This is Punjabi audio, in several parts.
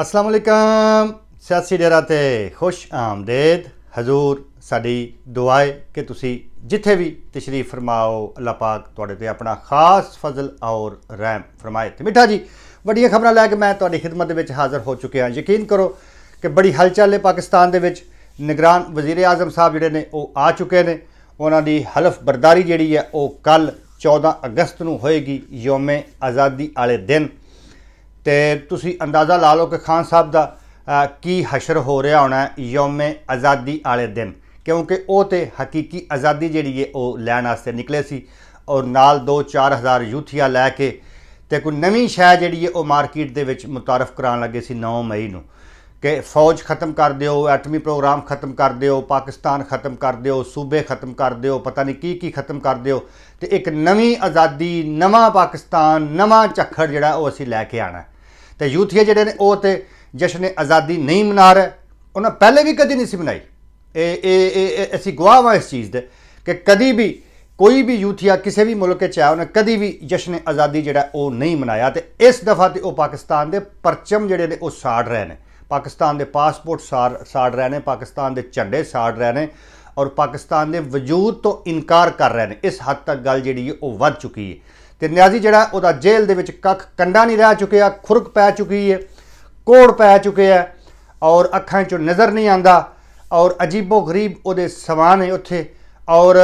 ਅਸਲਾਮ ਅਲੈਕਮ ਸਤਿ ਸ੍ਰੀ ਅਕਾਲ ਤੇ ਖੁਸ਼ ਆਮਦੇਦ ਹਜ਼ੂਰ ਸਾਡੀ ਦੁਆਏ ਕਿ ਤੁਸੀਂ ਜਿੱਥੇ ਵੀ ਤਸ਼ਰੀਫ ਫਰਮਾਓ ਅੱਲਾ ਪਾਕ ਤੁਹਾਡੇ ਤੇ ਆਪਣਾ ਖਾਸ ਫਜ਼ਲ ਔਰ ਰਹਿਮ ਫਰਮਾਏ ਤੇ ਮਿੱਠਾ ਜੀ ਵੱਡੀਆਂ ਖਬਰਾਂ ਲੈ ਕੇ ਮੈਂ ਤੁਹਾਡੀ ਖidmat ਦੇ ਵਿੱਚ ਹਾਜ਼ਰ ਹੋ ਚੁੱਕਿਆ ਯਕੀਨ ਕਰੋ ਕਿ ਬੜੀ ਹਲਚਲ ਹੈ ਪਾਕਿਸਤਾਨ ਦੇ ਵਿੱਚ ਨਿਗਰਾਨ ਵਜ਼ੀਰ ਆਜ਼ਮ ਸਾਹਿਬ ਜਿਹੜੇ ਨੇ ਉਹ ਆ ਚੁੱਕੇ ਨੇ ਉਹਨਾਂ ਦੀ ਹਲਫ ਬਰਦਾਰੀ ਜਿਹੜੀ ਹੈ ਉਹ ਕੱਲ 14 ਅਗਸਤ ਨੂੰ ਹੋਏਗੀ ਯੋਮੇ ਆਜ਼ਾਦੀ ਵਾਲੇ ਦਿਨ ਤੇ ਤੁਸੀਂ ਅੰਦਾਜ਼ਾ ਲਾ ਲਓ ਕਿ ਖਾਨ ਸਾਹਿਬ ਦਾ ਕੀ ਹਸ਼ਰ ਹੋ ਰਿਹਾ ਹੋਣਾ ਯੋਮੇ ਆਜ਼ਾਦੀ ਵਾਲੇ ਦਿਨ ਕਿਉਂਕਿ ਉਹ ਤੇ ਹਕੀਕੀ ਆਜ਼ਾਦੀ ਜਿਹੜੀ ਹੈ ਉਹ ਲੈਣ ਵਾਸਤੇ ਨਿਕਲੇ ਸੀ ਔਰ ਨਾਲ 2-4000 ਯੂਥੀਆ ਲੈ ਕੇ ਤੇ ਕੋਈ ਨਵੀਂ ਸ਼ੈ ਜਿਹੜੀ ਹੈ ਉਹ ਮਾਰਕੀਟ ਦੇ ਵਿੱਚ ਮੁਤਾਰਫ ਕਰਾਉਣ ਲੱਗੇ ਸੀ 9 ਮਈ ਨੂੰ ਕਿ ਫੌਜ ਖਤਮ ਕਰ ਦਿਓ ਐਟਮੀ ਪ੍ਰੋਗਰਾਮ ਖਤਮ ਕਰ ਦਿਓ ਪਾਕਿਸਤਾਨ ਖਤਮ ਕਰ ਦਿਓ ਸੂਬੇ ਖਤਮ ਕਰ ਦਿਓ ਪਤਾ ਨਹੀਂ ਕੀ ਕੀ ਖਤਮ ਕਰ ਦਿਓ ਤੇ ਇੱਕ ਨਵੀਂ ਆਜ਼ਾਦੀ ਨਵਾਂ ਪਾਕਿਸਤਾਨ ਨਵਾਂ ਝੱਖੜ ਜਿਹੜਾ ਉਹ ਅਸੀਂ ਲੈ ਕੇ ਆਣਾ ਤੇ ਯੂਥੀਏ ਜਿਹੜੇ ਨੇ ਉਹ ਤੇ ਜਸ਼ਨ ਆਜ਼ਾਦੀ ਨਹੀਂ ਮਨਾ ਰਹੇ ਉਹਨਾਂ ਪਹਿਲੇ ਵੀ ਕਦੀ ਨਹੀਂ ਸੀ ਮਨਾਈ ਇਹ ਇਹ ਅਸੀਂ ਗਵਾਹ ਹਾਂ ਇਸ ਚੀਜ਼ ਦੇ ਕਿ ਕਦੀ ਵੀ ਕੋਈ ਵੀ ਯੂਥੀਆ ਕਿਸੇ ਵੀ ਮੁਲਕ 'ਚ ਆ ਉਹਨੇ ਕਦੀ ਵੀ ਜਸ਼ਨ ਆਜ਼ਾਦੀ ਜਿਹੜਾ ਉਹ ਨਹੀਂ ਮਨਾਇਆ ਤੇ ਇਸ ਦਫਾ ਤੇ ਉਹ ਪਾਕਿਸਤਾਨ ਦੇ ਪਰਚਮ ਜਿਹੜੇ ਨੇ ਉਹ ਸਾੜ ਰਹੇ ਨੇ ਪਾਕਿਸਤਾਨ ਦੇ ਪਾਸਪੋਰਟ ਸਾੜ ਸਾੜ ਰਹੇ ਨੇ ਪਾਕਿਸਤਾਨ ਦੇ ਝੰਡੇ ਸਾੜ ਰਹੇ ਨੇ ਔਰ ਪਾਕਿਸਤਾਨ ਦੇ ਵਜੂਦ ਤੋਂ ਇਨਕਾਰ ਕਰ ਰਹੇ ਨੇ ਇਸ ਹੱਦ ਤੱਕ ਗੱਲ ਜਿਹੜੀ ਉਹ ਵੱਧ ਚੁੱਕੀ ਹੈ ਤੇ ਨਿਆਜ਼ੀ ਜਿਹੜਾ ਉਹਦਾ ਜੇਲ੍ਹ ਦੇ ਵਿੱਚ ਕੱਖ ਕੰਡਾ ਨਹੀਂ ਰਹਿ ਚੁੱਕਿਆ ਖੁਰਕ ਪੈ ਚੁੱਕੀ ਹੈ ਕੋੜ ਪੈ ਚੁੱਕਿਆ ਹੈ ਔਰ ਅੱਖਾਂ 'ਚੋਂ ਨਜ਼ਰ ਨਹੀਂ ਆਂਦਾ ਔਰ ਅਜੀਬੋ ਗਰੀਬ ਉਹਦੇ ਸਵਾਨ ਹੈ ਉੱਥੇ ਔਰ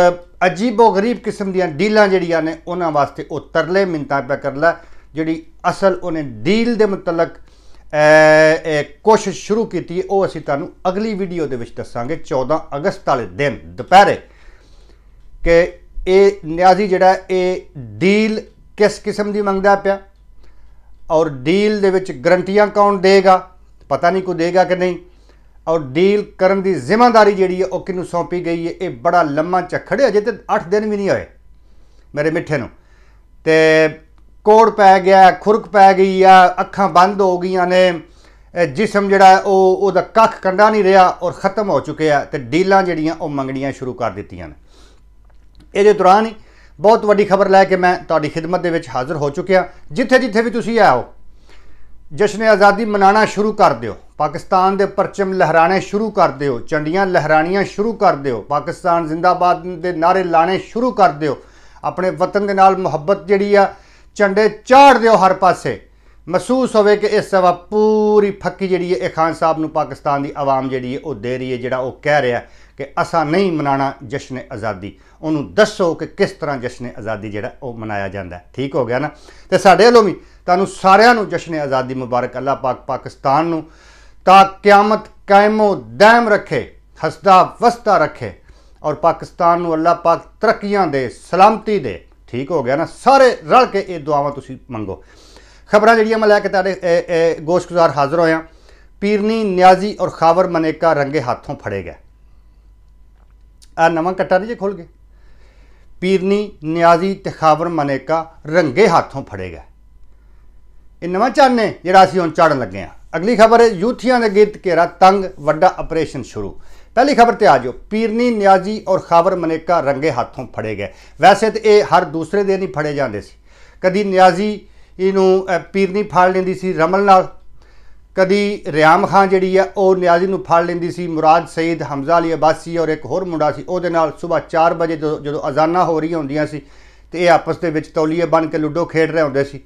ਅਜੀਬੋ ਗਰੀਬ ਕਿਸਮ ਦੀਆਂ ਡੀਲਾਂ ਜਿਹੜੀਆਂ ਨੇ ਉਹਨਾਂ ਵਾਸਤੇ ਉਹ ਤਰਲੇ ਮਿੰਤਾ ਪਿਆ ਕਰਲਾ ਜਿਹੜੀ ਅਸਲ ਉਹਨੇ ਡੀਲ ਦੇ ਮੁਤਲਕ ਕੋਸ਼ਿਸ਼ ਸ਼ੁਰੂ ਕੀਤੀ ਉਹ ਅਸੀਂ ਤੁਹਾਨੂੰ ਅਗਲੀ ਵੀਡੀਓ ਦੇ ਵਿੱਚ ਦੱਸਾਂਗੇ 14 ਅਗਸਤ ਵਾਲੇ ਦਿਨ ਦੁਪਹਿਰੇ ਕਿ ਇਹ ਨਿਆਜ਼ੀ ਜਿਹੜਾ ਇਹ ਡੀਲ ਕਿਸ ਕਿਸਮ ਦੀ ਮੰਗਦਾ ਪਿਆ ਔਰ ਡੀਲ ਦੇ ਵਿੱਚ ਗਰੰਟੀਆਂ ਕੌਣ ਦੇਗਾ ਪਤਾ ਨਹੀਂ ਕੋ ਦੇਗਾ ਕਿ ਨਹੀਂ ਔਰ ਡੀਲ ਕਰਨ ਦੀ ਜ਼ਿੰਮੇਵਾਰੀ ਜਿਹੜੀ ਹੈ ਉਹ ਕਿਹਨੂੰ ਸੌਂਪੀ ਗਈ ਹੈ ਇਹ ਬੜਾ ਲੰਮਾ ਚੱਖੜਿਆ ਜੇ ਤੇ 8 ਦਿਨ ਵੀ ਨਹੀਂ ਹੋਏ ਮੇਰੇ ਮਿੱਠੇ ਨੂੰ ਤੇ ਕੋੜ ਪੈ ਗਿਆ ਖੁਰਕ ਪੈ ਗਈ ਆ ਅੱਖਾਂ ਬੰਦ ਹੋ ਗਈਆਂ ਨੇ ਜਿਸਮ ਜਿਹੜਾ ਉਹ ਉਹਦਾ ਕੱਖ ਕੰਡਾ ਨਹੀਂ ਰਿਹਾ ਔਰ ਖਤਮ ਹੋ ਚੁੱਕਿਆ ਤੇ ਡੀਲਾਂ ਜਿਹੜੀਆਂ ਉਹ ਮੰਗਣੀਆਂ ਸ਼ੁਰੂ ਕਰ ਦਿੱਤੀਆਂ ਨੇ ਇਹਦੇ ਦੌਰਾਨ ਹੀ ਬਹੁਤ ਵੱਡੀ ਖਬਰ ਲੈ ਕੇ ਮੈਂ ਤੁਹਾਡੀ ਖidmat ਦੇ ਵਿੱਚ ਹਾਜ਼ਰ ਹੋ ਚੁੱਕਿਆ ਜਿੱਥੇ ਜਿੱਥੇ ਵੀ ਤੁਸੀਂ ਆਓ ਜਸ਼ਨ ਆਜ਼ਾਦੀ ਮਨਾਣਾ ਸ਼ੁਰੂ ਕਰ ਦਿਓ ਪਾਕਿਸਤਾਨ ਦੇ ਪਰਚਮ ਲਹਿਰਾਣੇ ਸ਼ੁਰੂ ਕਰ ਦਿਓ ਚੰਡੀਆਂ ਲਹਿਰਾਣੀਆਂ ਸ਼ੁਰੂ ਕਰ ਦਿਓ ਪਾਕਿਸਤਾਨ ਜ਼ਿੰਦਾਬਾਦ ਦੇ ਨਾਰੇ ਲਾਣੇ ਸ਼ੁਰੂ ਕਰ ਦਿਓ ਆਪਣੇ ਵਤਨ ਦੇ ਨਾਲ ਮੁਹੱਬਤ ਜਿਹੜੀ ਆ ਝੰਡੇ ਚਾੜ ਦਿਓ ਹਰ ਪਾਸੇ ਮਹਿਸੂਸ ਹੋਵੇ ਕਿ ਇਸ ਸਵਾ ਪੂਰੀ ਫੱਕੀ ਜਿਹੜੀ ਹੈ ਇਹ ਖਾਨ ਸਾਹਿਬ ਨੂੰ ਪਾਕਿਸਤਾਨ ਦੀ ਆਵਾਮ ਜਿਹੜੀ ਹੈ ਉਹ ਦੇ ਰਹੀ ਹੈ ਜਿਹੜਾ ਉਹ ਕਹਿ ਰਿਹਾ ਕਿ ਅਸਾਂ ਨਹੀਂ ਮਨਾਣਾ ਜਸ਼ਨ ਆਜ਼ਾਦੀ ਉਹਨੂੰ ਦੱਸੋ ਕਿ ਕਿਸ ਤਰ੍ਹਾਂ ਜਸ਼ਨ ਆਜ਼ਾਦੀ ਜਿਹੜਾ ਉਹ ਮਨਾਇਆ ਜਾਂਦਾ ਠੀਕ ਹੋ ਗਿਆ ਨਾ ਤੇ ਸਾਡੇ ਵੱਲੋਂ ਵੀ ਤੁਹਾਨੂੰ ਸਾਰਿਆਂ ਨੂੰ ਜਸ਼ਨ ਆਜ਼ਾਦੀ ਮੁਬਾਰਕ ਅੱਲਾਹ ਪਾਕ ਪਾਕਿਸਤਾਨ ਨੂੰ ਤਾਂ ਕਿਆਮਤ ਕਾਇਮੋ ਦائم ਰੱਖੇ ਹਸਦਾ ਵਸਦਾ ਰੱਖੇ ਔਰ ਪਾਕਿਸਤਾਨ ਨੂੰ ਅੱਲਾਹ ਪਾਕ ਤਰੱਕੀਆਂ ਦੇ ਸਲਾਮਤੀ ਦੇ ਠੀਕ ਹੋ ਗਿਆ ਨਾ ਸਾਰੇ ਰਲ ਕੇ ਇਹ ਦੁਆਵਾਂ ਤੁਸੀਂ ਮੰਗੋ ਖਬਰਾਂ ਜਿਹੜੀਆਂ ਮੈਂ ਲੈ ਕੇ ਤੁਹਾਡੇ ਗੋਸ਼ਗੁਜ਼ਾਰ ਹਾਜ਼ਰ ਹੋਇਆ ਪੀਰਨੀ ਨਿਆਜ਼ੀ ਔਰ ਖਾਵਰ ਮਨੇਕਾ ਰੰਗੇ ਹੱਥੋਂ ਫੜੇ ਗਏ ਆ ਨਵਾਂ ਕੱਟਾ ਨਹੀਂ ਜੇ ਖੁੱਲ ਗਿਆ ਪੀਰਨੀ ਨਿਆਜ਼ੀ ਤੇ ਖਾਬਰ ਮਨੇਕਾ ਰੰਗੇ ਹੱਥੋਂ ਫੜੇਗਾ ਇਹ ਨਵਾਂ ਚਾਨੇ ਜਿਹੜਾ ਅਸੀਂ ਹੁਣ ਚੜਨ ਲੱਗੇ ਆ ਅਗਲੀ ਖਬਰ ਹੈ ਯੂਥੀਆਂ ਦੇ ਗਿਰਦ ਘੇਰਾ ਤੰਗ ਵੱਡਾ ਆਪਰੇਸ਼ਨ ਸ਼ੁਰੂ ਪਹਿਲੀ ਖਬਰ ਤੇ ਆ ਜਾਓ ਪੀਰਨੀ ਨਿਆਜ਼ੀ ਔਰ ਖਾਬਰ ਮਨੇਕਾ ਰੰਗੇ ਹੱਥੋਂ ਫੜੇ ਗਏ ਵੈਸੇ ਤੇ ਇਹ ਹਰ ਦੂਸਰੇ ਦਿਨ ਹੀ ਫੜੇ ਜਾਂਦੇ ਸੀ ਕਦੀ ਨਿਆਜ਼ੀ ਇਹਨੂੰ ਪੀਰਨੀ ਫੜ ਲੈਂਦੀ ਸੀ ਰਮਲ ਨਾਲ ਕਦੀ ਰਿਆਮ ਖਾਨ ਜਿਹੜੀ ਆ ਉਹ ਨਿਆਜ਼ੀ ਨੂੰ ਫੜ ਲੈਂਦੀ ਸੀ ਮੁਰਾਦ ਸੈਦ ਹਮਜ਼ਾ ਅਲੀ ਅਬਾਸੀ ਔਰ ਇੱਕ ਹੋਰ ਮੁੰਡਾ ਸੀ ਉਹਦੇ ਨਾਲ ਸਵੇਰ 4 ਵਜੇ ਜਦੋਂ ਅਜ਼ਾਨਾਂ ਹੋ ਰਹੀਆਂ ਹੁੰਦੀਆਂ ਸੀ ਤੇ ਇਹ ਆਪਸ ਦੇ ਵਿੱਚ ਤੌਲੀਏ ਬਣ ਕੇ ਲੁੱਡੋ ਖੇਡ ਰਹੇ ਹੁੰਦੇ ਸੀ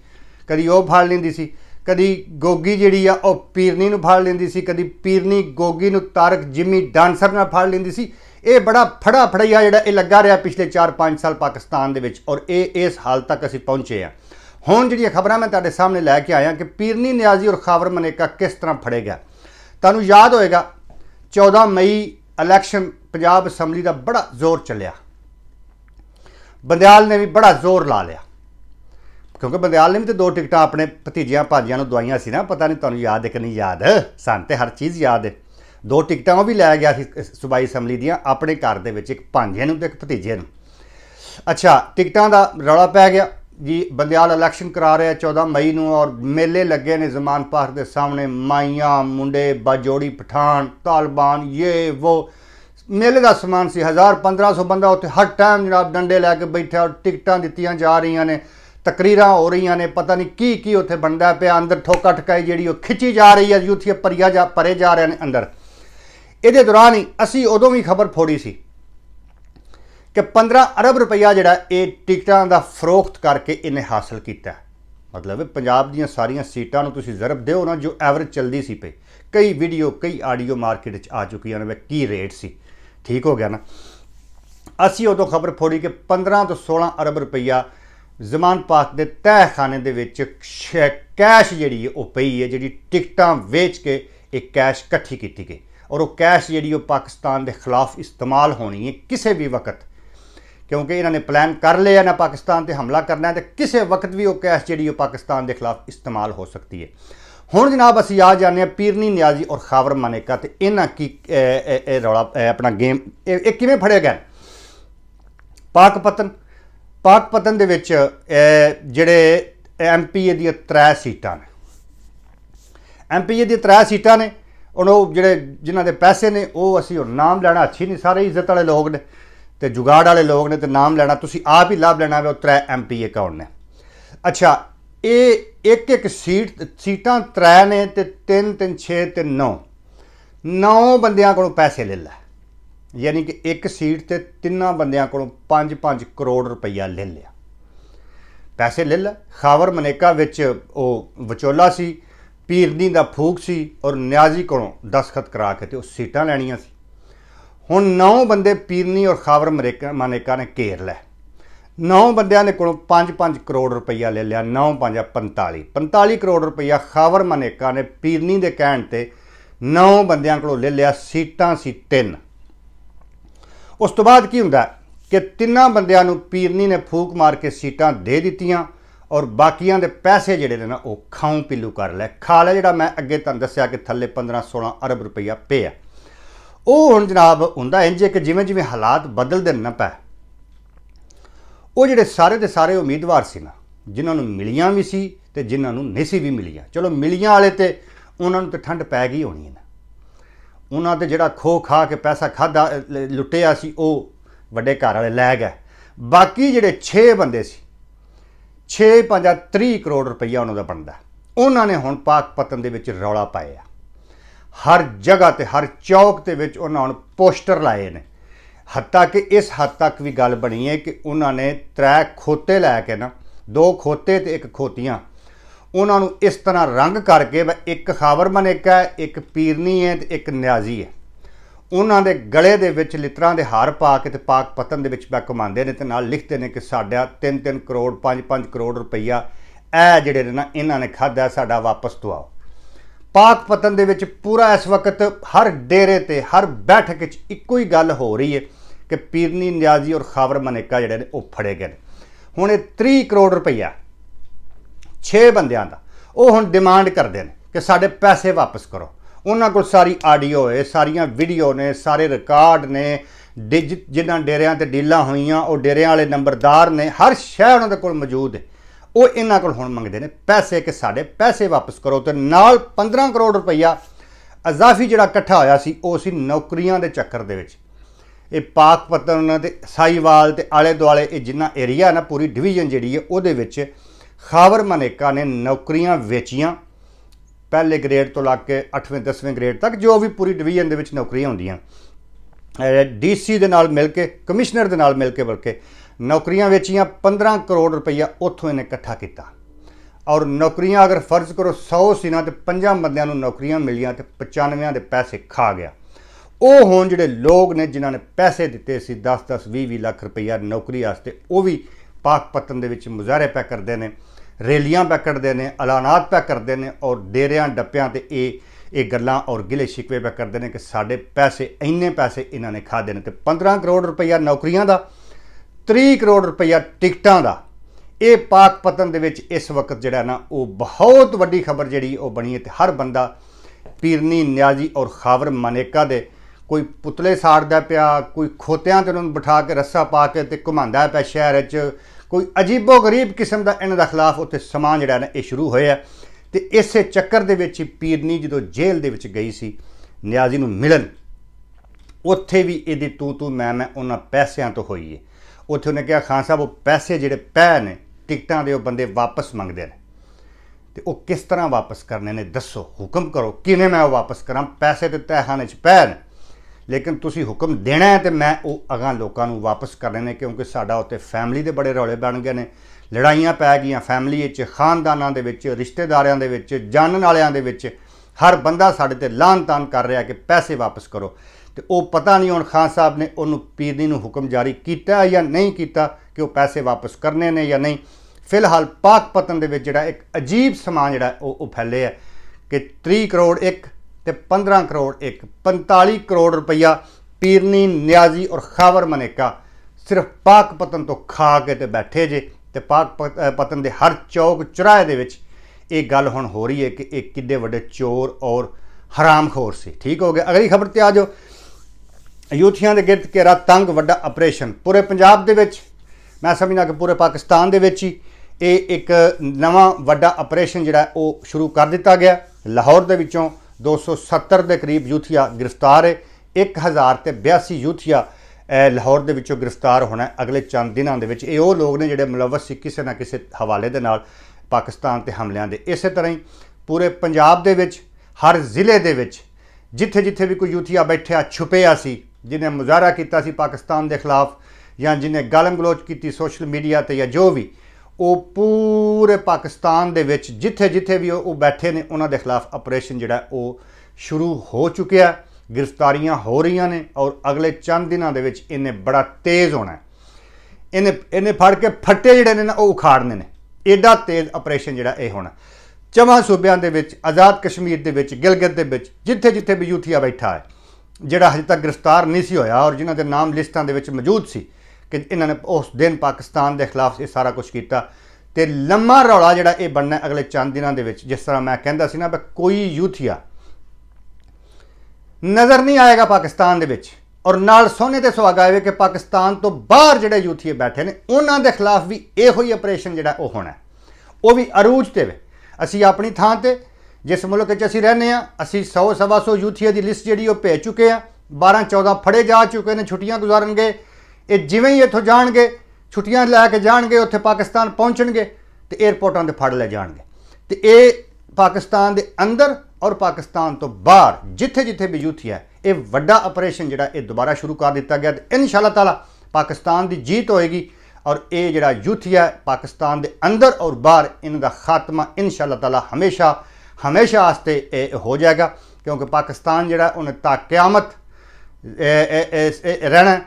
ਕਦੀ ਉਹ ਫੜ ਲੈਂਦੀ ਸੀ ਕਦੀ ਗੋਗੀ ਜਿਹੜੀ ਆ ਉਹ ਪੀਰਨੀ ਨੂੰ ਫੜ ਲੈਂਦੀ ਸੀ ਕਦੀ ਪੀਰਨੀ ਗੋਗੀ ਨੂੰ ਤਾਰਕ ਜਿਮੀ ਡਾਂਸਰ ਨਾਲ ਫੜ ਲੈਂਦੀ ਸੀ ਇਹ ਬੜਾ ਫੜਾ ਫੜਾਈਆ ਜਿਹੜਾ ਇਹ ਲੱਗਾ ਰਿਹਾ ਪਿਛਲੇ 4-5 ਸਾਲ ਪਾਕਿਸਤਾਨ ਦੇ ਵਿੱਚ ਔਰ ਇਹ ਇਸ ਹਾਲ ਤੱਕ ਅਸੀਂ ਪਹੁੰਚੇ ਆ ਹੁਣ ਜਿਹੜੀਆਂ ਖਬਰਾਂ ਮੈਂ ਤੁਹਾਡੇ ਸਾਹਮਣੇ ਲੈ ਕੇ ਆਇਆ ਕਿ ਪੀਰਨੀ ਨਿਆਜ਼ੀ ਔਰ ਖਾਵਰ ਮਨੇਕਾ ਕਿਸ ਤਰ੍ਹਾਂ ਫੜੇ ਗਿਆ ਤੁਹਾਨੂੰ ਯਾਦ ਹੋਏਗਾ 14 ਮਈ ਇਲੈਕਸ਼ਨ ਪੰਜਾਬ ਅਸੈਂਬਲੀ ਦਾ ਬੜਾ ਜ਼ੋਰ ਚੱਲਿਆ ਬੰਦਿਆਲ ਨੇ ਵੀ ਬੜਾ ਜ਼ੋਰ ਲਾ ਲਿਆ ਕਿਉਂਕਿ ਬੰਦਿਆਲ ਨੇ ਵੀ ਤੇ ਦੋ ਟਿਕਟਾਂ ਆਪਣੇ ਭਤੀਜਿਆਂ ਭਾਜੀਆਂ ਨੂੰ ਦਵਾਈਆਂ ਸੀ ਨਾ ਪਤਾ ਨਹੀਂ ਤੁਹਾਨੂੰ ਯਾਦ ਹੈ ਕਿ ਨਹੀਂ ਯਾਦ ਸਾਨੂੰ ਤੇ ਹਰ ਚੀਜ਼ ਯਾਦ ਹੈ ਦੋ ਟਿਕਟਾਂ ਉਹ ਵੀ ਲੈ ਗਿਆ ਸੀ ਸੁਬਾਈ ਅਸੈਂਬਲੀ ਦੀਆਂ ਆਪਣੇ ਘਰ ਦੇ ਵਿੱਚ ਇੱਕ ਭਾਂਜੇ ਨੂੰ ਤੇ ਇੱਕ ਭਤੀਜੇ ਨੂੰ ਅੱਛਾ ਟਿਕਟਾਂ ਦਾ ਰੌਲਾ ਪੈ ਗਿਆ ਜੀ ਬੰਦਿਆਲ ਇਲੈਕਸ਼ਨ ਕਰਾ ਰਿਹਾ 14 ਮਈ ਨੂੰ ਔਰ ਮੇਲੇ ਲੱਗੇ ਨੇ ਜ਼ਮਾਨ ਪਾਰ ਦੇ ਸਾਹਮਣੇ ਮਾਈਆਂ ਮੁੰਡੇ ਬਾਜੋੜੀ ਪਠਾਨ ਤਾਲਬਾਨ ਇਹ ਉਹ ਮੇਲੇ ਦਾ ਸਮਾਨ ਸੀ 1500 ਬੰਦਾ ਉੱਥੇ ਹਰ ਟਾਈਮ ਜਨਾਬ ਡੰਡੇ ਲੈ ਕੇ ਬੈਠਾ ਔਰ ਟਿਕਟਾਂ ਦਿੱਤੀਆਂ ਜਾ ਰਹੀਆਂ ਨੇ ਤਕਰੀਰਾਂ ਹੋ ਰਹੀਆਂ ਨੇ ਪਤਾ ਨਹੀਂ ਕੀ ਕੀ ਉੱਥੇ ਬੰਦਾ ਪਿਆ ਅੰਦਰ ਠੋਕਾ ਠਕਾਈ ਜਿਹੜੀ ਉਹ ਖਿੱਚੀ ਜਾ ਰਹੀ ਹੈ ਯੂਥੀਆ ਪਰਿਆ ਜਾ ਪਰੇ ਜਾ ਰਹੇ ਨੇ ਅੰਦਰ ਇਹਦੇ ਦੌਰਾਨ ਹੀ ਅਸੀਂ ਉਦੋਂ ਵੀ ਖਬਰ ਫੋੜੀ ਸੀ ਕਿ 15 ਅਰਬ ਰੁਪਈਆ ਜਿਹੜਾ ਇਹ ਟਿਕਟਾਂ ਦਾ ਫਰੋਖਤ ਕਰਕੇ ਇਹਨੇ ਹਾਸਲ ਕੀਤਾ ਮਤਲਬ ਪੰਜਾਬ ਦੀਆਂ ਸਾਰੀਆਂ ਸੀਟਾਂ ਨੂੰ ਤੁਸੀਂ ਜ਼ਰਬ ਦਿਓ ਨਾ ਜੋ ਐਵਰੇਜ ਚੱਲਦੀ ਸੀ ਪਈ ਕਈ ਵੀਡੀਓ ਕਈ ਆਡੀਓ ਮਾਰਕੀਟ 'ਚ ਆ ਚੁੱਕੀਆਂ ਨੇ ਕੀ ਰੇਟ ਸੀ ਠੀਕ ਹੋ ਗਿਆ ਨਾ ਅਸੀਂ ਉਦੋਂ ਖਬਰ ਫੋੜੀ ਕਿ 15 ਤੋਂ 16 ਅਰਬ ਰੁਪਈਆ ਜ਼ਮਾਨ ਪਾਕ ਦੇ ਤਹਿਖਾਨੇ ਦੇ ਵਿੱਚ ਕੈਸ਼ ਜਿਹੜੀ ਉਹ ਪਈ ਹੈ ਜਿਹੜੀ ਟਿਕਟਾਂ ਵੇਚ ਕੇ ਇਹ ਕੈਸ਼ ਇਕੱਠੀ ਕੀਤੀ ਗਈ ਔਰ ਉਹ ਕੈਸ਼ ਜਿਹੜੀ ਉਹ ਪਾਕਿਸਤਾਨ ਦੇ ਖਿਲਾਫ ਇਸਤੇਮਾਲ ਹੋਣੀ ਹੈ ਕਿਸੇ ਵੀ ਵਕਤ ਕਿਉਂਕਿ ਇਹਨਾਂ ਨੇ ਪਲਾਨ ਕਰ ਲਿਆ ਨਾ ਪਾਕਿਸਤਾਨ ਤੇ ਹਮਲਾ ਕਰਨਾ ਹੈ ਤੇ ਕਿਸੇ ਵਕਤ ਵੀ ਉਹ ਕੈਸ਼ ਜਿਹੜੀ ਉਹ ਪਾਕਿਸਤਾਨ ਦੇ ਖਿਲਾਫ ਇਸਤੇਮਾਲ ਹੋ ਸਕਦੀ ਹੈ ਹੁਣ ਜਨਾਬ ਅਸੀਂ ਆ ਜਾਣੇ ਆ ਪੀਰਨੀ ਨਿਆਜ਼ੀ ਔਰ ਖਾਵਰ ਮਾਨੇਕਾ ਤੇ ਇਹਨਾਂ ਕੀ ਇਹ ਰੌਲਾ ਆਪਣਾ ਗੇਮ ਇਹ ਕਿਵੇਂ ਫੜਿਆ ਗਿਆ ਪਾਕ ਪਤਨ ਪਾਕ ਪਤਨ ਦੇ ਵਿੱਚ ਜਿਹੜੇ ਐਮਪੀਏ ਦੀਆਂ ਤਰੇ ਸੀਟਾਂ ਨੇ ਐਮਪੀਏ ਦੀਆਂ ਤਰੇ ਸੀਟਾਂ ਨੇ ਉਹਨੋ ਜਿਹੜੇ ਜਿਨ੍ਹਾਂ ਦੇ ਪੈਸੇ ਨੇ ਉਹ ਅਸੀਂ ਹੁਣ ਨਾਮ ਲੈਣਾ ਅੱਛੀ ਨਹੀਂ ਸਾਰੇ ਇੱਜ਼ਤ ਵਾਲੇ ਲੋਕ ਨੇ ਤੇ ਜੁਗਾੜ ਵਾਲੇ ਲੋਕ ਨੇ ਤੇ ਨਾਮ ਲੈਣਾ ਤੁਸੀਂ ਆਪ ਹੀ ਲਾਭ ਲੈਣਾ ਵੇ ਉਹ ਤਰੇ ਐਮਪੀ ਅਕਾਊਂਟ ਨੇ ਅੱਛਾ ਇਹ ਇੱਕ ਇੱਕ ਸੀਟ ਸੀਟਾਂ ਤਰੇ ਨੇ ਤੇ 3 3 6 ਤੇ 9 9 ਬੰਦਿਆਂ ਕੋਲੋਂ ਪੈਸੇ ਲੈ ਲੈ ਯਾਨੀ ਕਿ ਇੱਕ ਸੀਟ ਤੇ ਤਿੰਨਾਂ ਬੰਦਿਆਂ ਕੋਲੋਂ 5-5 ਕਰੋੜ ਰੁਪਈਆ ਲੈ ਲਿਆ ਪੈਸੇ ਲੈ ਲੈ ਖਾਵਰ ਮਨੇਕਾ ਵਿੱਚ ਉਹ ਵਿਚੋਲਾ ਸੀ ਪੀਰਨੀ ਦਾ ਫੂਕ ਸੀ ਔਰ ਨਿਆਜ਼ੀ ਕੋਲੋਂ ਦਸਖਤ ਕਰਾ ਕੇ ਤੇ ਉਹ ਸੀਟਾਂ ਲੈਣੀਆਂ ਸੀ ਹੁਣ ਨੌ ਬੰਦੇ ਪੀਰਨੀ ਔਰ ਖਾਵਰ ਮਾਨੇਕਾ ਨੇ ਘੇਰ ਲੈ ਨੌ ਬੰਦਿਆਂ ਦੇ ਕੋਲੋਂ 5-5 ਕਰੋੜ ਰੁਪਈਆ ਲੈ ਲਿਆ 9 ਪੰਜਾ 45 45 ਕਰੋੜ ਰੁਪਈਆ ਖਾਵਰ ਮਾਨੇਕਾ ਨੇ ਪੀਰਨੀ ਦੇ ਕਹਿਣ ਤੇ ਨੌ ਬੰਦਿਆਂ ਕੋਲੋਂ ਲੈ ਲਿਆ ਸੀਟਾਂ ਸੀ 3 ਉਸ ਤੋਂ ਬਾਅਦ ਕੀ ਹੁੰਦਾ ਕਿ ਤਿੰਨਾਂ ਬੰਦਿਆਂ ਨੂੰ ਪੀਰਨੀ ਨੇ ਫੂਕ ਮਾਰ ਕੇ ਸੀਟਾਂ ਦੇ ਦਿੱਤੀਆਂ ਔਰ ਬਾਕੀਆਂ ਦੇ ਪੈਸੇ ਜਿਹੜੇ ਨੇ ਨਾ ਉਹ ਖਾਉਂ ਪੀਲੂ ਕਰ ਲੈ ਖਾ ਲੈ ਜਿਹੜਾ ਮੈਂ ਅੱਗੇ ਤੁਹਾਨੂੰ ਦੱਸਿਆ ਕਿ ਥੱਲੇ 15 16 ਅਰਬ ਰੁਪਈਆ ਪਿਆ ਉਹ ਹੁਣ ਜਨਾਬ ਹੁੰਦਾ ਇੰਜ ਕਿ ਜਿਵੇਂ ਜਿਵੇਂ ਹਾਲਾਤ ਬਦਲਦੇ ਨਾ ਪਏ ਉਹ ਜਿਹੜੇ ਸਾਰੇ ਦੇ ਸਾਰੇ ਉਮੀਦਵਾਰ ਸੀ ਨਾ ਜਿਨ੍ਹਾਂ ਨੂੰ ਮਿਲੀਆਂ ਵੀ ਸੀ ਤੇ ਜਿਨ੍ਹਾਂ ਨੂੰ ਨਹੀਂ ਸੀ ਵੀ ਮਿਲੀਆਂ ਚਲੋ ਮਿਲੀਆਂ ਵਾਲੇ ਤੇ ਉਹਨਾਂ ਨੂੰ ਤੇ ਠੰਡ ਪੈ ਗਈ ਹੋਣੀ ਹੈ ਉਹਨਾਂ ਤੇ ਜਿਹੜਾ ਖੋ ਖਾ ਕੇ ਪੈਸਾ ਖਾਦਾ ਲੁੱਟਿਆ ਸੀ ਉਹ ਵੱਡੇ ਘਰ ਵਾਲੇ ਲੈ ਗਏ ਬਾਕੀ ਜਿਹੜੇ 6 ਬੰਦੇ ਸੀ 6 5 30 ਕਰੋੜ ਰੁਪਈਆ ਉਹਨਾਂ ਦਾ ਬਣਦਾ ਉਹਨਾਂ ਨੇ ਹੁਣ ਪਾਕ ਪਤਨ ਦੇ ਵਿੱਚ ਰੌਲਾ ਪਾਇਆ ਹਰ ਜਗ੍ਹਾ ਤੇ ਹਰ ਚੌਕ ਤੇ ਵਿੱਚ ਉਹਨਾਂ ਨੇ ਪੋਸਟਰ ਲਾਏ ਨੇ ਹੱਤਾ ਕਿ ਇਸ ਹੱਦ ਤੱਕ ਵੀ ਗੱਲ ਬਣੀ ਹੈ ਕਿ ਉਹਨਾਂ ਨੇ ਤਰੇ ਖੋਤੇ ਲੈ ਕੇ ਨਾ ਦੋ ਖੋਤੇ ਤੇ ਇੱਕ ਖੋਤੀਆਂ ਉਹਨਾਂ ਨੂੰ ਇਸ ਤਰ੍ਹਾਂ ਰੰਗ ਕਰਕੇ ਇੱਕ ਖਾਵਰ ਮਨੇਕਾ ਹੈ ਇੱਕ ਪੀਰਨੀ ਹੈ ਤੇ ਇੱਕ ਨਿਆਜ਼ੀ ਹੈ ਉਹਨਾਂ ਦੇ ਗਲੇ ਦੇ ਵਿੱਚ ਲਿਤਰਾਂ ਦੇ ਹਾਰ ਪਾ ਕੇ ਤੇ ਪਾਕ ਪਤਨ ਦੇ ਵਿੱਚ ਬੈ ਕਮਾਉਂਦੇ ਨੇ ਤੇ ਨਾਲ ਲਿਖਦੇ ਨੇ ਕਿ ਸਾਡਾ 3-3 ਕਰੋੜ 5-5 ਕਰੋੜ ਰੁਪਈਆ ਇਹ ਜਿਹੜੇ ਨੇ ਨਾ ਇਹਨਾਂ ਨੇ ਖਾਦਾ ਸਾਡਾ ਵਾਪਸ ਦਵਾਓ ਪਾਕ ਪਤਨ ਦੇ ਵਿੱਚ ਪੂਰਾ ਇਸ ਵਕਤ ਹਰ ਡੇਰੇ ਤੇ ਹਰ ਬੈਠਕ ਵਿੱਚ ਇੱਕੋ ਹੀ ਗੱਲ ਹੋ ਰਹੀ ਹੈ ਕਿ ਪੀਰਨੀ ਨਿਆਜ਼ੀ ਔਰ ਖਾਵਰ ਮਨੇਕਾ ਜਿਹੜੇ ਨੇ ਉਹ ਫੜੇ ਗਏ ਹੁਣ ਇਹ 30 ਕਰੋੜ ਰੁਪਇਆ 6 ਬੰਦਿਆਂ ਦਾ ਉਹ ਹੁਣ ਡਿਮਾਂਡ ਕਰਦੇ ਨੇ ਕਿ ਸਾਡੇ ਪੈਸੇ ਵਾਪਸ ਕਰੋ ਉਹਨਾਂ ਕੋਲ ਸਾਰੀ ਆਡੀਓ ਹੈ ਸਾਰੀਆਂ ਵੀਡੀਓ ਨੇ ਸਾਰੇ ਰਿਕਾਰਡ ਨੇ ਜਿਨ੍ਹਾਂ ਡੇਰਿਆਂ ਤੇ ਡੀਲਾਂ ਹੋਈਆਂ ਉਹ ਡੇਰਿਆਂ ਵਾਲੇ ਨੰਬਰਦਾਰ ਨੇ ਹਰ ਸ਼ਹਿਰ ਉਹਨਾਂ ਦੇ ਕੋਲ ਮੌਜੂਦ ਹੈ ਉਹ ਇਹਨਾਂ ਕੋਲ ਹੁਣ ਮੰਗਦੇ ਨੇ ਪੈਸੇ ਕਿ ਸਾਡੇ ਪੈਸੇ ਵਾਪਸ ਕਰੋ ਤੇ ਨਾਲ 15 ਕਰੋੜ ਰੁਪਈਆ ਅਜ਼ਾਫੀ ਜਿਹੜਾ ਇਕੱਠਾ ਹੋਇਆ ਸੀ ਉਹ ਸੀ ਨੌਕਰੀਆਂ ਦੇ ਚੱਕਰ ਦੇ ਵਿੱਚ ਇਹ ਪਾਕ ਪਤਨ ਦੇ ਸਾਈਵਾਲ ਤੇ ਆਲੇ ਦੁਆਲੇ ਇਹ ਜਿੰਨਾ ਏਰੀਆ ਨਾ ਪੂਰੀ ਡਿਵੀਜ਼ਨ ਜਿਹੜੀ ਹੈ ਉਹਦੇ ਵਿੱਚ ਖਾਵਰ ਮਨੇਕਾ ਨੇ ਨੌਕਰੀਆਂ ਵੇਚੀਆਂ ਪਹਿਲੇ ਗ੍ਰੇਡ ਤੋਂ ਲੱਗ ਕੇ 8ਵੇਂ 10ਵੇਂ ਗ੍ਰੇਡ ਤੱਕ ਜੋ ਵੀ ਪੂਰੀ ਡਿਵੀਜ਼ਨ ਦੇ ਵਿੱਚ ਨੌਕਰੀਆਂ ਹੁੰਦੀਆਂ ਡੀਸੀ ਦੇ ਨਾਲ ਮਿਲ ਕੇ ਕਮਿਸ਼ਨਰ ਦੇ ਨਾਲ ਮਿਲ ਕੇ ਬਲਕੇ ਨੌਕਰੀਆਂ ਵੇਚੀਆਂ 15 ਕਰੋੜ ਰੁਪਈਆ ਉੱਥੋਂ ਇਹਨੇ ਇਕੱਠਾ ਕੀਤਾ ਔਰ ਨੌਕਰੀਆਂ ਅਗਰ ਫਰਜ਼ ਕਰੋ 100 ਸੀ ਨਾ ਤੇ 50 ਬੰਦਿਆਂ ਨੂੰ ਨੌਕਰੀਆਂ ਮਿਲੀਆਂ ਤੇ 95 ਦੇ ਪੈਸੇ ਖਾ ਗਿਆ ਉਹ ਹੋਣ ਜਿਹੜੇ ਲੋਕ ਨੇ ਜਿਨ੍ਹਾਂ ਨੇ ਪੈਸੇ ਦਿੱਤੇ ਸੀ 10-10 20-20 ਲੱਖ ਰੁਪਈਆ ਨੌਕਰੀ ਵਾਸਤੇ ਉਹ ਵੀ ਪਾਕ ਪਤਨ ਦੇ ਵਿੱਚ ਮੁਜ਼ਾਹਰੇ ਪੈ ਕਰਦੇ ਨੇ ਰੈਲੀਆਂ ਪੈ ਕਰਦੇ ਨੇ ਐਲਾਨਾਤ ਪੈ ਕਰਦੇ ਨੇ ਔਰ ਡੇਰਿਆਂ ਡੱਪਿਆਂ ਤੇ ਇਹ ਇਹ ਗੱਲਾਂ ਔਰ ਗਿਲੇ ਸ਼ਿਕਵੇ ਪੈ ਕਰਦੇ ਨੇ ਕਿ ਸਾਡੇ ਪੈਸੇ ਇੰਨੇ ਪੈਸੇ ਇਹਨਾਂ ਨੇ ਖਾਦੇ ਨੇ ਤੇ 15 ਕਰੋੜ ਰੁਪਈਆ ਨੌਕਰੀਆਂ ਦਾ 30 ਕਰੋੜ ਰੁਪਇਆ ਟਿਕਟਾਂ ਦਾ ਇਹ ਪਾਕ ਪਤਨ ਦੇ ਵਿੱਚ ਇਸ ਵਕਤ ਜਿਹੜਾ ਨਾ ਉਹ ਬਹੁਤ ਵੱਡੀ ਖਬਰ ਜਿਹੜੀ ਉਹ ਬਣੀ ਹੈ ਤੇ ਹਰ ਬੰਦਾ ਪੀਰਨੀ ਨਿਆਜੀ ਔਰ ਖਾਵਰ ਮਨੇਕਾ ਦੇ ਕੋਈ ਪੁਤਲੇ ਸਾੜਦਾ ਪਿਆ ਕੋਈ ਖੋਤਿਆਂ ਤੇ ਉਹਨਾਂ ਨੂੰ ਬਿਠਾ ਕੇ ਰੱਸਾ ਪਾ ਕੇ ਤੇ ਘੁਮਾਉਂਦਾ ਪਿਆ ਸ਼ਹਿਰ 'ਚ ਕੋਈ ਅਜੀਬੋ ਗਰੀਬ ਕਿਸਮ ਦਾ ਇਹਨਾਂ ਦਾ ਖਿਲਾਫ ਉੱਥੇ ਸਮਾਂ ਜਿਹੜਾ ਨਾ ਇਹ ਸ਼ੁਰੂ ਹੋਇਆ ਤੇ ਇਸੇ ਚੱਕਰ ਦੇ ਵਿੱਚ ਪੀਰਨੀ ਜਦੋਂ ਜੇਲ੍ਹ ਦੇ ਵਿੱਚ ਗਈ ਸੀ ਨਿਆਜੀ ਨੂੰ ਮਿਲਣ ਉੱਥੇ ਵੀ ਇਹਦੀ ਤੂੰ ਤੂੰ ਮੈਂ ਮੈਂ ਉਹਨਾਂ ਪੈਸਿਆਂ ਤੋਂ ਹੋਈ ਹੈ ਉੱਥੇ ਉਹਨੇ ਕਿਹਾ ਖਾਨ ਸਾਹਿਬ ਉਹ ਪੈਸੇ ਜਿਹੜੇ ਪੈ ਨੇ ਟਿਕਟਾਂ ਦੇ ਉਹ ਬੰਦੇ ਵਾਪਸ ਮੰਗਦੇ ਨੇ ਤੇ ਉਹ ਕਿਸ ਤਰ੍ਹਾਂ ਵਾਪਸ ਕਰਨੇ ਨੇ ਦੱਸੋ ਹੁਕਮ ਕਰੋ ਕਿਵੇਂ ਮੈਂ ਉਹ ਵਾਪਸ ਕਰਾਂ ਪੈਸੇ ਤੇ ਤਹਿਖਾਨੇ 'ਚ ਪੈ ਨੇ ਲੇਕਿਨ ਤੁਸੀਂ ਹੁਕਮ ਦੇਣਾ ਹੈ ਤੇ ਮੈਂ ਉਹ ਅਗਾਂ ਲੋਕਾਂ ਨੂੰ ਵਾਪਸ ਕਰਨੇ ਨੇ ਕਿਉਂਕਿ ਸਾਡਾ ਉੱਤੇ ਫੈਮਿਲੀ ਦੇ ਬੜੇ ਰੌਲੇ ਬਣ ਗਏ ਨੇ ਲੜਾਈਆਂ ਪੈ ਗਈਆਂ ਫੈਮਿਲੀ ਵਿੱਚ ਖਾਨਦਾਨਾਂ ਦੇ ਵਿੱਚ ਰਿਸ਼ਤੇਦਾਰਾਂ ਦੇ ਵਿੱਚ ਜਾਣਨ ਵਾਲਿਆਂ ਦੇ ਵਿੱਚ ਹਰ ਬੰਦਾ ਸਾਡੇ ਤੇ ਲਾਂਤਾਨ ਕਰ ਰਿਹਾ ਕਿ ਪੈਸੇ ਵਾਪਸ ਕਰੋ ਤੇ ਉਹ ਪਤਾ ਨਹੀਂ ਹੁਣ ਖਾਨ ਸਾਹਿਬ ਨੇ ਉਹਨੂੰ ਪੀਰਨੀ ਨੂੰ ਹੁਕਮ ਜਾਰੀ ਕੀਤਾ ਜਾਂ ਨਹੀਂ ਕੀਤਾ ਕਿ ਉਹ ਪੈਸੇ ਵਾਪਸ ਕਰਨੇ ਨੇ ਜਾਂ ਨਹੀਂ ਫਿਲਹਾਲ ਪਾਕ ਪਤਨ ਦੇ ਵਿੱਚ ਜਿਹੜਾ ਇੱਕ ਅਜੀਬ ਸਮਾਂ ਜਿਹੜਾ ਉਹ ਉਹ ਫੈਲੇ ਆ ਕਿ 30 ਕਰੋੜ 1 ਤੇ 15 ਕਰੋੜ 1 45 ਕਰੋੜ ਰੁਪਈਆ ਪੀਰਨੀ ਨਿਆਜ਼ੀ ਔਰ ਖਾਵਰ ਮਨੇਕਾ ਸਿਰਫ ਪਾਕ ਪਤਨ ਤੋਂ ਖਾ ਕੇ ਤੇ ਬੈਠੇ ਜੇ ਤੇ ਪਾਕ ਪਤਨ ਦੇ ਹਰ ਚੌਕ ਚੁਰਾਹੇ ਦੇ ਵਿੱਚ ਇਹ ਗੱਲ ਹੁਣ ਹੋ ਰਹੀ ਹੈ ਕਿ ਇਹ ਕਿੱਡੇ ਵੱਡੇ ਚੋਰ ਔਰ ਹਰਾਮਖੋਰ ਸੀ ਠੀਕ ਹੋ ਗਿਆ ਅਗਲੀ ਖਬਰ ਤੇ ਆ ਜਾਓ ਅਯੂਥੀਆਂ ਦੇ ਗਿਰਦ ਘੇਰਾ ਤੰਗ ਵੱਡਾ ਆਪਰੇਸ਼ਨ ਪੂਰੇ ਪੰਜਾਬ ਦੇ ਵਿੱਚ ਮੈਂ ਸਮਝਦਾ ਕਿ ਪੂਰੇ ਪਾਕਿਸਤਾਨ ਦੇ ਵਿੱਚ ਹੀ ਇਹ ਇੱਕ ਨਵਾਂ ਵੱਡਾ ਆਪਰੇਸ਼ਨ ਜਿਹੜਾ ਉਹ ਸ਼ੁਰੂ ਕਰ ਦਿੱਤਾ ਗਿਆ ਲਾਹੌਰ ਦੇ ਵਿੱਚੋਂ 270 ਦੇ ਕਰੀਬ ਯੂਥੀਆ ਗ੍ਰਿਫਤਾਰ ਹੈ 1082 ਯੂਥੀਆ ਲਾਹੌਰ ਦੇ ਵਿੱਚੋਂ ਗ੍ਰਿਫਤਾਰ ਹੋਣਾ ਅਗਲੇ ਚੰਦ ਦਿਨਾਂ ਦੇ ਵਿੱਚ ਇਹ ਉਹ ਲੋਕ ਨੇ ਜਿਹੜੇ ਮਲਵਸ ਸੀ ਕਿਸੇ ਨਾ ਕਿਸੇ ਹਵਾਲੇ ਦੇ ਨਾਲ ਪਾਕਿਸਤਾਨ ਤੇ ਹਮਲਿਆਂ ਦੇ ਇਸੇ ਤਰ੍ਹਾਂ ਹੀ ਪੂਰੇ ਪੰਜਾਬ ਦੇ ਵਿੱਚ ਹਰ ਜ਼ਿਲ੍ਹੇ ਦੇ ਵਿੱਚ ਜਿੱਥੇ ਜਿੱਥੇ ਵੀ ਕੋਈ ਯੂਥੀਆ ਬੈਠਿਆ ਛੁਪਿਆ ਸੀ ਜਿਨੇ ਮੁਜ਼ਾਹਰਾ ਕੀਤਾ ਸੀ ਪਾਕਿਸਤਾਨ ਦੇ ਖਿਲਾਫ ਜਾਂ ਜਿਨੇ ਗਾਲਮ ਗਲੋਚ ਕੀਤੀ ਸੋਸ਼ਲ ਮੀਡੀਆ ਤੇ ਜਾਂ ਜੋ ਵੀ ਉਹ ਪੂਰੇ ਪਾਕਿਸਤਾਨ ਦੇ ਵਿੱਚ ਜਿੱਥੇ-ਜਿੱਥੇ ਵੀ ਉਹ ਬੈਠੇ ਨੇ ਉਹਨਾਂ ਦੇ ਖਿਲਾਫ ਆਪਰੇਸ਼ਨ ਜਿਹੜਾ ਉਹ ਸ਼ੁਰੂ ਹੋ ਚੁੱਕਿਆ ਗ੍ਰਿਫਤਾਰੀਆਂ ਹੋ ਰਹੀਆਂ ਨੇ ਔਰ ਅਗਲੇ ਚੰਦ ਦਿਨਾਂ ਦੇ ਵਿੱਚ ਇਹਨੇ ਬੜਾ ਤੇਜ਼ ਹੋਣਾ ਇਹਨੇ ਇਹਨੇ ਫੜ ਕੇ ਫੱਟੇ ਜਿਹੜੇ ਨੇ ਨਾ ਉਹ ਉਖਾੜਨੇ ਨੇ ਐਡਾ ਤੇਜ਼ ਆਪਰੇਸ਼ਨ ਜਿਹੜਾ ਇਹ ਹੋਣਾ ਚਮਾ ਸੂਬਿਆਂ ਦੇ ਵਿੱਚ ਆਜ਼ਾਦ ਕਸ਼ਮੀਰ ਦੇ ਵਿੱਚ ਗਿਲਗਿਤ ਦੇ ਵਿੱਚ ਜਿੱਥੇ ਜਿੱਥੇ ਵੀ ਯੂਥੀਆ ਬੈਠਾ ਹੈ ਜਿਹੜਾ ਹਜੇ ਤੱਕ ਗ੍ਰਿਫਤਾਰ ਨਹੀਂ ਸੀ ਹੋਇਆ ਔਰ ਜਿਨ੍ਹਾਂ ਦੇ ਨਾਮ ਲਿਸਟਾਂ ਦੇ ਵਿੱਚ ਮੌਜੂਦ ਸੀ ਕਿ ਇਹਨਾਂ ਨੇ ਉਸ ਦਿਨ ਪਾਕਿਸਤਾਨ ਦੇ ਖਿਲਾਫ ਇਹ ਸਾਰਾ ਕੁਝ ਕੀਤਾ ਤੇ ਲੰਮਾ ਰੌਲਾ ਜਿਹੜਾ ਇਹ ਬਣਨਾ ਅਗਲੇ ਚੰਦ ਦਿਨਾਂ ਦੇ ਵਿੱਚ ਜਿਸ ਤਰ੍ਹਾਂ ਮੈਂ ਕਹਿੰਦਾ ਸੀ ਨਾ ਬਈ ਕੋਈ ਯੂਥੀਆ ਨਜ਼ਰ ਨਹੀਂ ਆਏਗਾ ਪਾਕਿਸਤਾਨ ਦੇ ਵਿੱਚ ਔਰ ਨਾਲ ਸੋਨੇ ਤੇ ਸੁਹਾਗਾ ਆਵੇ ਕਿ ਪਾਕਿਸਤਾਨ ਤੋਂ ਬਾਹਰ ਜਿਹੜੇ ਯੂਥੀਏ ਬੈਠੇ ਨੇ ਉਹਨਾਂ ਦੇ ਖਿਲਾਫ ਵੀ ਇਹੋ ਹੀ ਆਪਰੇਸ਼ਨ ਜਿਹੜਾ ਉਹ ਹੋਣਾ ਉਹ ਵੀ ਅਰੂਜ ਤੇ ਅਸੀਂ ਆਪਣੀ ਥਾਂ ਤੇ ਜਿਸ ਮੁਲਕ 'ਚ ਅਸੀਂ ਰਹਿੰਦੇ ਆ ਅਸੀਂ 100 ਸਵਾ 100 ਯੂਥੀਆ ਦੀ ਲਿਸਟ ਜਿਹੜੀ ਉਹ ਭੇਜ ਚੁੱਕੇ ਆ 12 14 ਫੜੇ ਜਾ ਚੁੱਕੇ ਨੇ ਛੁੱਟੀਆਂ ਗੁਜ਼ਾਰਨਗੇ ਇਹ ਜਿਵੇਂ ਹੀ ਇੱਥੋਂ ਜਾਣਗੇ ਛੁੱਟੀਆਂ ਲੈ ਕੇ ਜਾਣਗੇ ਉੱਥੇ ਪਾਕਿਸਤਾਨ ਪਹੁੰਚਣਗੇ ਤੇ 에ਅਰਪੋਰਟਾਂ ਤੇ ਫੜ ਲੈ ਜਾਣਗੇ ਤੇ ਇਹ ਪਾਕਿਸਤਾਨ ਦੇ ਅੰਦਰ ਔਰ ਪਾਕਿਸਤਾਨ ਤੋਂ ਬਾਹਰ ਜਿੱਥੇ-ਜਿੱਥੇ ਵੀ ਯੂਥੀਆ ਇਹ ਵੱਡਾ ਆਪਰੇਸ਼ਨ ਜਿਹੜਾ ਇਹ ਦੁਬਾਰਾ ਸ਼ੁਰੂ ਕਰ ਦਿੱਤਾ ਗਿਆ ਤੇ ਇਨਸ਼ਾਅੱਲਾ ਤਾਲਾ ਪਾਕਿਸਤਾਨ ਦੀ ਜੀਤ ਹੋਏਗੀ ਔਰ ਇਹ ਜਿਹੜਾ ਯੂਥੀਆ ਪਾਕਿਸਤਾਨ ਦੇ ਅੰਦਰ ਔਰ ਬਾਹਰ ਇਹਨਾਂ ਦਾ ਖਾਤਮਾ ਇਨਸ਼ਾਅੱਲਾ ਤਾਲਾ ਹਮੇਸ਼ਾ ਹਮੇਸ਼ਾ ਵਾਸਤੇ ਇਹ ਹੋ ਜਾਏਗਾ ਕਿਉਂਕਿ ਪਾਕਿਸਤਾਨ ਜਿਹੜਾ ਉਹਨੇ ਤਾਂ ਕਿਆਮਤ ਰਹਿਣਾ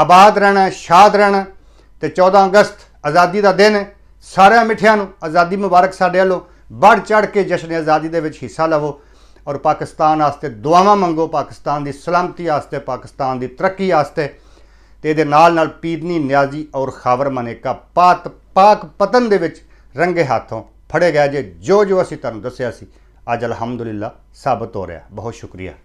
ਆਬਾਦ ਰਹਿਣਾ ਸ਼ਾਦ ਰਹਿਣਾ ਤੇ 14 ਅਗਸਤ ਆਜ਼ਾਦੀ ਦਾ ਦਿਨ ਸਾਰਿਆਂ ਮਿੱਠਿਆਂ ਨੂੰ ਆਜ਼ਾਦੀ ਮੁਬਾਰਕ ਸਾਡੇ ਵੱਲੋਂ ਵੱਡ ਚੜ ਕੇ ਜਸ਼ਨ ਆਜ਼ਾਦੀ ਦੇ ਵਿੱਚ ਹਿੱਸਾ ਲਵੋ ਔਰ ਪਾਕਿਸਤਾਨ ਵਾਸਤੇ ਦੁਆਵਾਂ ਮੰਗੋ ਪਾਕਿਸਤਾਨ ਦੀ ਸਲਾਮਤੀ ਵਾਸਤੇ ਪਾਕਿਸਤਾਨ ਦੀ ਤਰੱਕੀ ਵਾਸਤੇ ਤੇ ਇਹਦੇ ਨਾਲ ਨਾਲ ਪੀਦਨੀ ਨਿਆਜ਼ੀ ਔਰ ਖਾਵਰ ਮਨੇਕਾ ਪਾਤ ਪਾਕ ਪਤਨ ਦੇ ਵਿੱਚ ਰੰਗੇ ਹੱਥੋਂ ਫੜੇ ਗਏ ਜੇ ਜੋ ਜੋ ਅਸੀਂ ਤੁਹਾਨੂੰ ਦੱਸਿਆ ਸੀ आज अल्हम्दुलिल्लाह साबित हो रहा है बहुत शुक्रिया